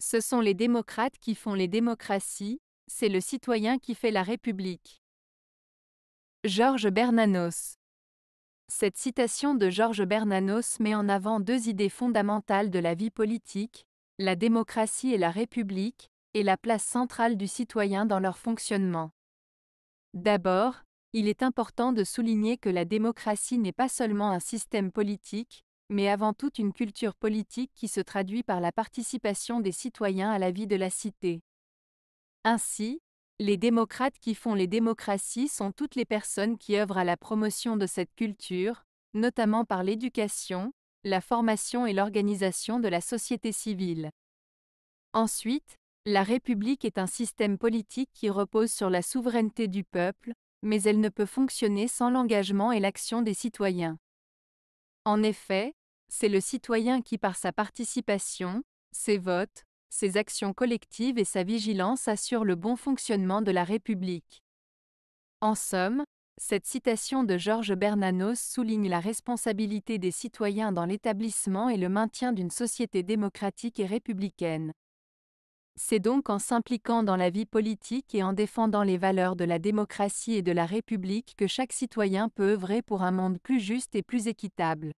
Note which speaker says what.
Speaker 1: Ce sont les démocrates qui font les démocraties, c'est le citoyen qui fait la République. Georges Bernanos Cette citation de Georges Bernanos met en avant deux idées fondamentales de la vie politique, la démocratie et la République, et la place centrale du citoyen dans leur fonctionnement. D'abord, il est important de souligner que la démocratie n'est pas seulement un système politique, mais avant tout une culture politique qui se traduit par la participation des citoyens à la vie de la cité. Ainsi, les démocrates qui font les démocraties sont toutes les personnes qui œuvrent à la promotion de cette culture, notamment par l'éducation, la formation et l'organisation de la société civile. Ensuite, la République est un système politique qui repose sur la souveraineté du peuple, mais elle ne peut fonctionner sans l'engagement et l'action des citoyens. En effet, c'est le citoyen qui par sa participation, ses votes, ses actions collectives et sa vigilance assure le bon fonctionnement de la République. En somme, cette citation de Georges Bernanos souligne la responsabilité des citoyens dans l'établissement et le maintien d'une société démocratique et républicaine. C'est donc en s'impliquant dans la vie politique et en défendant les valeurs de la démocratie et de la République que chaque citoyen peut œuvrer pour un monde plus juste et plus équitable.